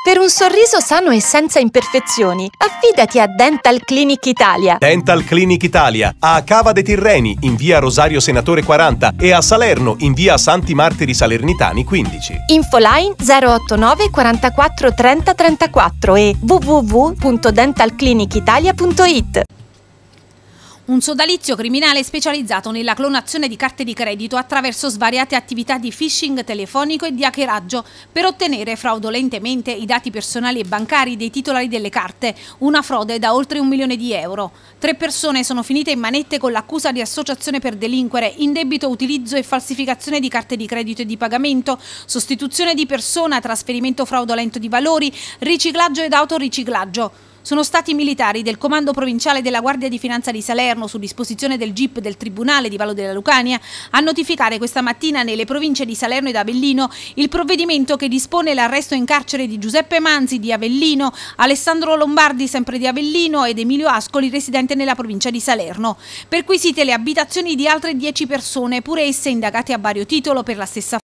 Per un sorriso sano e senza imperfezioni, affidati a Dental Clinic Italia. Dental Clinic Italia, a Cava dei Tirreni, in via Rosario Senatore 40 e a Salerno, in via Santi Martiri Salernitani 15. Infoline 089 44 30 34 e www.dentalclinicitalia.it un sodalizio criminale specializzato nella clonazione di carte di credito attraverso svariate attività di phishing telefonico e di hackeraggio per ottenere fraudolentemente i dati personali e bancari dei titolari delle carte, una frode da oltre un milione di euro. Tre persone sono finite in manette con l'accusa di associazione per delinquere, indebito utilizzo e falsificazione di carte di credito e di pagamento, sostituzione di persona, trasferimento fraudolento di valori, riciclaggio ed autoriciclaggio sono stati militari del Comando Provinciale della Guardia di Finanza di Salerno, su disposizione del GIP del Tribunale di Vallo della Lucania, a notificare questa mattina nelle province di Salerno ed Avellino il provvedimento che dispone l'arresto in carcere di Giuseppe Manzi di Avellino, Alessandro Lombardi sempre di Avellino ed Emilio Ascoli residente nella provincia di Salerno. Perquisite le abitazioni di altre dieci persone, pure esse indagate a vario titolo per la stessa